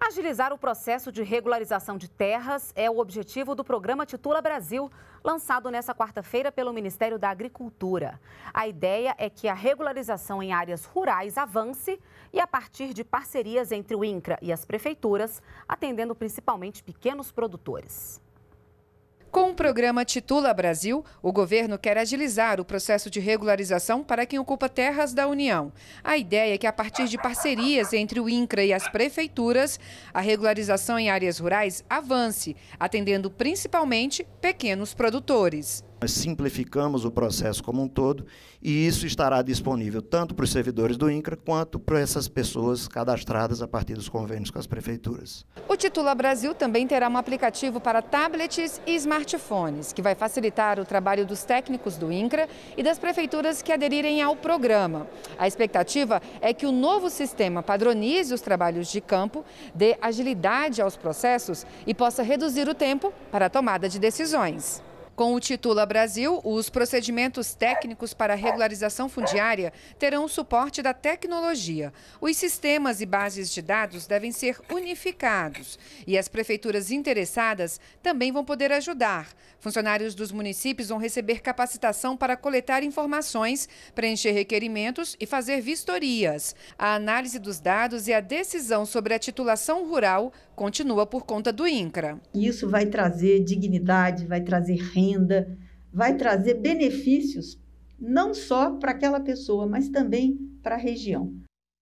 Agilizar o processo de regularização de terras é o objetivo do programa Titula Brasil, lançado nesta quarta-feira pelo Ministério da Agricultura. A ideia é que a regularização em áreas rurais avance e, a partir de parcerias entre o INCRA e as prefeituras, atendendo principalmente pequenos produtores programa Titula Brasil, o governo quer agilizar o processo de regularização para quem ocupa terras da União. A ideia é que, a partir de parcerias entre o INCRA e as prefeituras, a regularização em áreas rurais avance, atendendo principalmente pequenos produtores. Nós simplificamos o processo como um todo e isso estará disponível tanto para os servidores do INCRA quanto para essas pessoas cadastradas a partir dos convênios com as prefeituras. O Titula Brasil também terá um aplicativo para tablets e smartphones, que vai facilitar o trabalho dos técnicos do INCRA e das prefeituras que aderirem ao programa. A expectativa é que o novo sistema padronize os trabalhos de campo, dê agilidade aos processos e possa reduzir o tempo para a tomada de decisões. Com o Titula Brasil, os procedimentos técnicos para regularização fundiária terão o suporte da tecnologia. Os sistemas e bases de dados devem ser unificados e as prefeituras interessadas também vão poder ajudar. Funcionários dos municípios vão receber capacitação para coletar informações, preencher requerimentos e fazer vistorias. A análise dos dados e a decisão sobre a titulação rural continua por conta do INCRA. Isso vai trazer dignidade, vai trazer renda renda, vai trazer benefícios não só para aquela pessoa, mas também para a região.